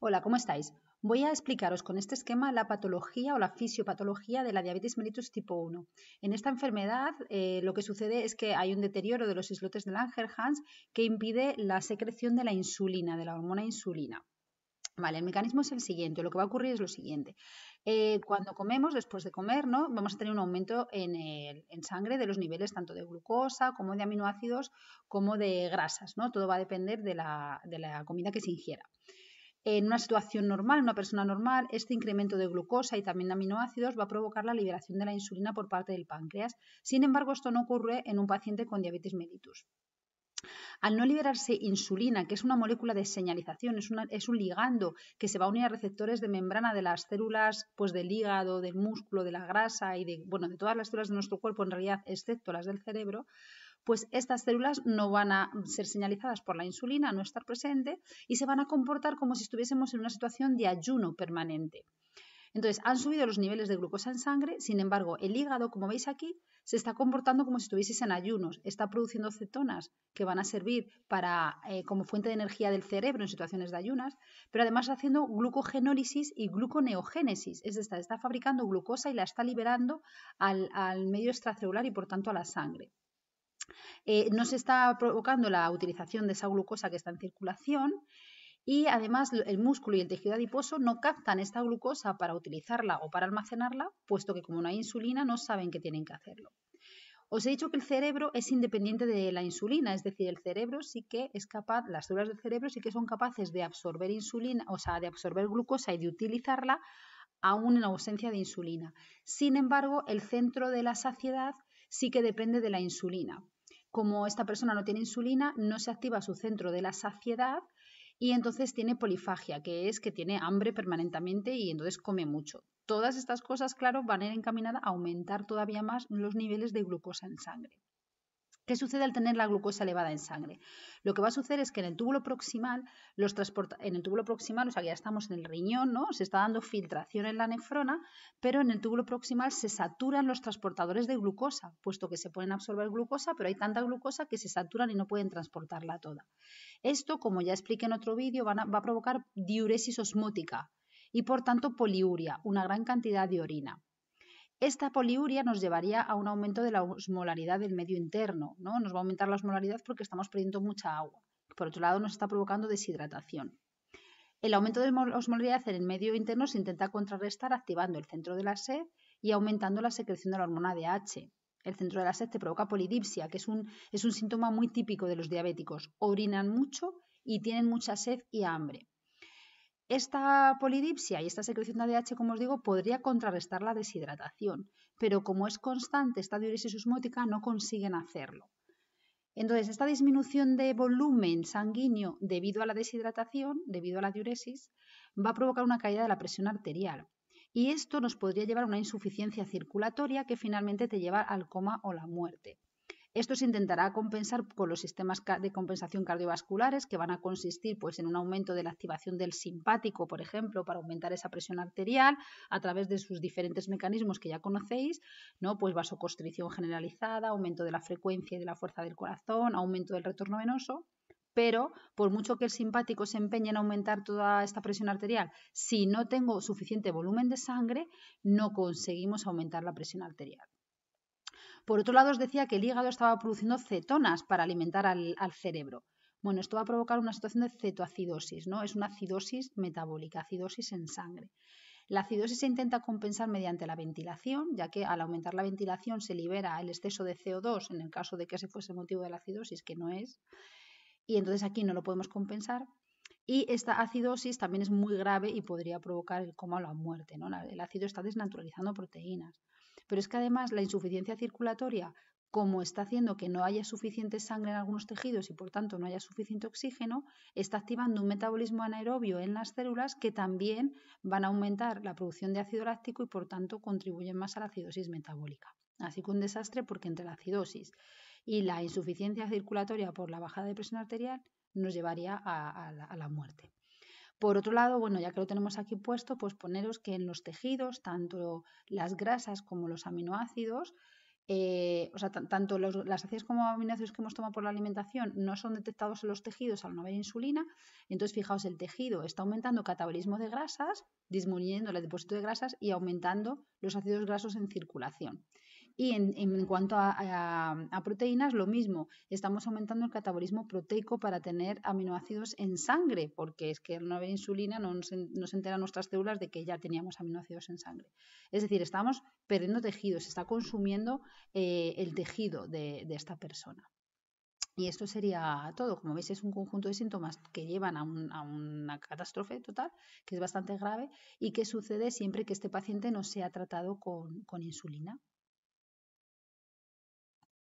Hola, ¿cómo estáis? Voy a explicaros con este esquema la patología o la fisiopatología de la diabetes mellitus tipo 1. En esta enfermedad eh, lo que sucede es que hay un deterioro de los islotes de Langerhans que impide la secreción de la insulina, de la hormona insulina. Vale, el mecanismo es el siguiente, lo que va a ocurrir es lo siguiente. Eh, cuando comemos, después de comer, ¿no? vamos a tener un aumento en, el, sangre de los niveles tanto de glucosa como de aminoácidos como de grasas. ¿no? Todo va a depender de la, de la comida que se ingiera. En una situación normal, una persona normal, este incremento de glucosa y también de aminoácidos va a provocar la liberación de la insulina por parte del páncreas. Sin embargo, esto no ocurre en un paciente con diabetes mellitus. Al no liberarse insulina, que es una molécula de señalización, es, un ligando que se va a unir a receptores de membrana de las células pues, del hígado, del músculo, de la grasa y bueno, de todas las células de nuestro cuerpo en realidad, excepto las del cerebro, pues estas células no van a ser señalizadas por la insulina, no estar presente, y se van a comportar como si estuviésemos en una situación de ayuno permanente. Entonces, han subido los niveles de glucosa en sangre, sin embargo, el hígado, como veis aquí, se está comportando como si estuviese en ayunos, está produciendo cetonas que van a servir eh, como fuente de energía del cerebro en situaciones de ayunas, pero además haciendo glucogenólisis y gluconeogénesis, es decir, está fabricando glucosa y la está liberando al medio extracelular y por tanto a la sangre. Eh, no se está provocando la utilización de esa glucosa que está en circulación y además el músculo y el tejido adiposo no captan esta glucosa para utilizarla o para almacenarla, puesto que como no hay insulina no saben que tienen que hacerlo. Os he dicho que el cerebro es independiente de la insulina, es decir, el cerebro sí que es capaz, las células del cerebro sí que son capaces de absorber insulina, o sea, de absorber glucosa y de utilizarla aún en ausencia de insulina. Sin embargo, el centro de la saciedad sí que depende de la insulina como esta persona no tiene insulina, no se activa su centro de la saciedad y entonces tiene polifagia, que es que tiene hambre permanentemente y entonces come mucho. Todas estas cosas, claro, van a ir encaminadas a aumentar todavía más los niveles de glucosa en sangre. ¿Qué sucede al tener la glucosa elevada en sangre? Lo que va a suceder es que en el túbulo proximal, los en el túbulo proximal, o sea, que ya estamos en el riñón, ¿no? Se está dando filtración en la nefrona, pero en el túbulo proximal se saturan los transportadores de glucosa, puesto que se pueden absorber glucosa, pero hay tanta glucosa que se saturan y no pueden transportarla toda. Esto, como ya expliqué en otro vídeo, va a provocar diuresis osmótica y por tanto poliuria, una gran cantidad de orina. Esta poliuria nos llevaría a un aumento de la osmolaridad del medio interno, ¿no? Nos va a aumentar la osmolaridad porque estamos perdiendo mucha agua. Por otro lado, nos está provocando deshidratación. El aumento de la osmolaridad en el medio interno se intenta contrarrestar activando el centro de la sed y aumentando la secreción de la hormona DH. El centro de la sed te provoca polidipsia, que es un, es un síntoma muy típico de los diabéticos. Orinan mucho y tienen mucha sed y hambre. Esta polidipsia y esta secreción de ADH, como os digo, podría contrarrestar la deshidratación, pero como es constante esta diuresis osmótica, no consiguen hacerlo. Entonces, esta disminución de volumen sanguíneo debido a la deshidratación, debido a la diuresis, va a provocar una caída de la presión arterial. Y esto nos podría llevar a una insuficiencia circulatoria que finalmente te lleva al coma o la muerte. Esto se intentará compensar con los sistemas de compensación cardiovasculares que van a consistir pues, en un aumento de la activación del simpático, por ejemplo, para aumentar esa presión arterial a través de sus diferentes mecanismos que ya conocéis, ¿no? pues vasoconstricción generalizada, aumento de la frecuencia y de la fuerza del corazón, aumento del retorno venoso pero por mucho que el simpático se empeñe en aumentar toda esta presión arterial, si no tengo suficiente volumen de sangre, no conseguimos aumentar la presión arterial. Por otro lado, os decía que el hígado estaba produciendo cetonas para alimentar al, cerebro. Bueno, esto va a provocar una situación de cetoacidosis, ¿no? Es una acidosis metabólica, acidosis en sangre. La acidosis se intenta compensar mediante la ventilación, ya que al aumentar la ventilación se libera el exceso de CO2 en el caso de que ese fuese el motivo de la acidosis, que no es. Y entonces aquí no lo podemos compensar. Y esta acidosis también es muy grave y podría provocar el coma o la muerte. ¿no? El ácido está desnaturalizando proteínas. Pero es que además la insuficiencia circulatoria, como está haciendo que no haya suficiente sangre en algunos tejidos y por tanto no haya suficiente oxígeno, está activando un metabolismo anaerobio en las células que también van a aumentar la producción de ácido láctico y por tanto contribuyen más a la acidosis metabólica. Así que un desastre porque entre la acidosis y la insuficiencia circulatoria por la bajada de presión arterial nos llevaría a, a la muerte. Por otro lado, bueno, ya que lo tenemos aquí puesto, pues poneros que en los tejidos, tanto las grasas como los aminoácidos, eh, o sea, tanto las ácidos como aminoácidos que hemos tomado por la alimentación no son detectados en los tejidos al no haber insulina. Entonces, fijaos, el tejido está aumentando el catabolismo de grasas, disminuyendo el depósito de grasas y aumentando los ácidos grasos en circulación. Y en, cuanto mm, a, proteínas, lo mismo, estamos aumentando el catabolismo proteico para tener aminoácidos en sangre, porque es que al no haber insulina no nos, se enteran nuestras células de que ya teníamos aminoácidos en sangre. Es decir, estamos perdiendo tejidos, se está consumiendo eh, el tejido de, esta persona. Y esto sería todo. Como veis, es un conjunto de síntomas que llevan a, una catástrofe total, que es bastante grave, y que sucede siempre que este paciente no sea tratado con insulina.